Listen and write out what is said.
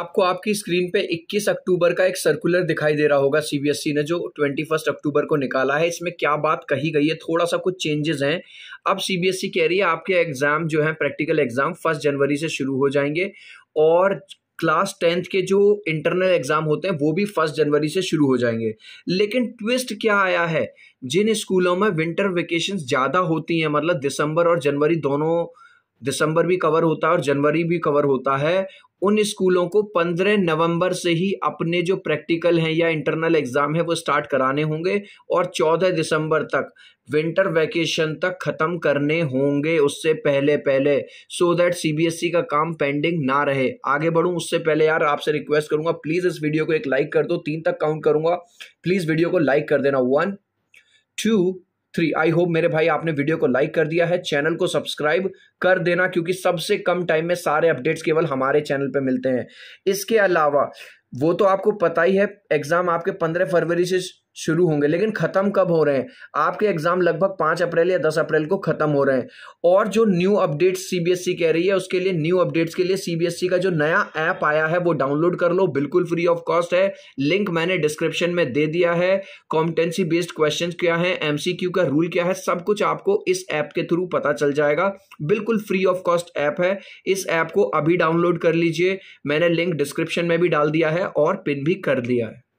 आपको आपकी स्क्रीन पे 21 अक्टूबर का एक सर्कुलर दिखाई दे रहा होगा सीबीएसई e ने जो 21 अक्टूबर को निकाला है इसमें क्या बात कही गई है थोड़ा सा कुछ चेंजेस हैं अब सीबीएसई e कह रही है आपके एग्ज़ाम जो है प्रैक्टिकल एग्ज़ाम फर्स्ट जनवरी से शुरू हो जाएंगे और क्लास टेंथ के जो इंटरनल एग्ज़ाम होते हैं वो भी फर्स्ट जनवरी से शुरू हो जाएंगे लेकिन ट्विस्ट क्या आया है जिन स्कूलों में विंटर वेकेशन ज़्यादा होती हैं मतलब दिसंबर और जनवरी दोनों दिसंबर भी कवर होता है और जनवरी भी कवर होता है उन स्कूलों को 15 नवंबर से ही अपने जो प्रैक्टिकल हैं या इंटरनल एग्ज़ाम है वो स्टार्ट कराने होंगे और 14 दिसंबर तक विंटर वैकेशन तक ख़त्म करने होंगे उससे पहले पहले सो दैट सीबीएसई का काम पेंडिंग ना रहे आगे बढ़ूँ उससे पहले यार आपसे रिक्वेस्ट करूँगा प्लीज़ इस वीडियो को एक लाइक कर दो तीन तक काउंट करूँगा प्लीज़ वीडियो को लाइक कर देना one two three I hope मेरे भाई आपने वीडियो को लाइक कर दिया है चैनल को सब्सक्राइब कर देना क्योंकि सबसे कम टाइम में सारे अपडेट्स केवल हमारे चैनल पे मिलते हैं इसके अलावा वो तो आपको पता ही है एग्जाम आपके पंद्रह फरवरी से शुरू होंगे लेकिन ख़त्म कब हो रहे हैं आपके एग्ज़ाम लगभग पाँच अप्रैल या दस अप्रैल को ख़त्म हो रहे हैं और जो न्यू अपडेट्स सीबीएसई कह रही है उसके लिए न्यू अपडेट्स के लिए सीबीएसई का जो नया ऐप आया है वो डाउनलोड कर लो बिल्कुल फ्री ऑफ कॉस्ट है लिंक मैंने डिस्क्रिप्शन में दे दिया है कॉम्पिटेंसी बेस्ड क्वेश्चन क्या है एम का रूल क्या है सब कुछ आपको इस ऐप के थ्रू पता चल जाएगा बिल्कुल फ्री ऑफ कॉस्ट ऐप है इस ऐप को अभी डाउनलोड कर लीजिए मैंने लिंक डिस्क्रिप्शन में भी डाल दिया है और पिन भी कर दिया है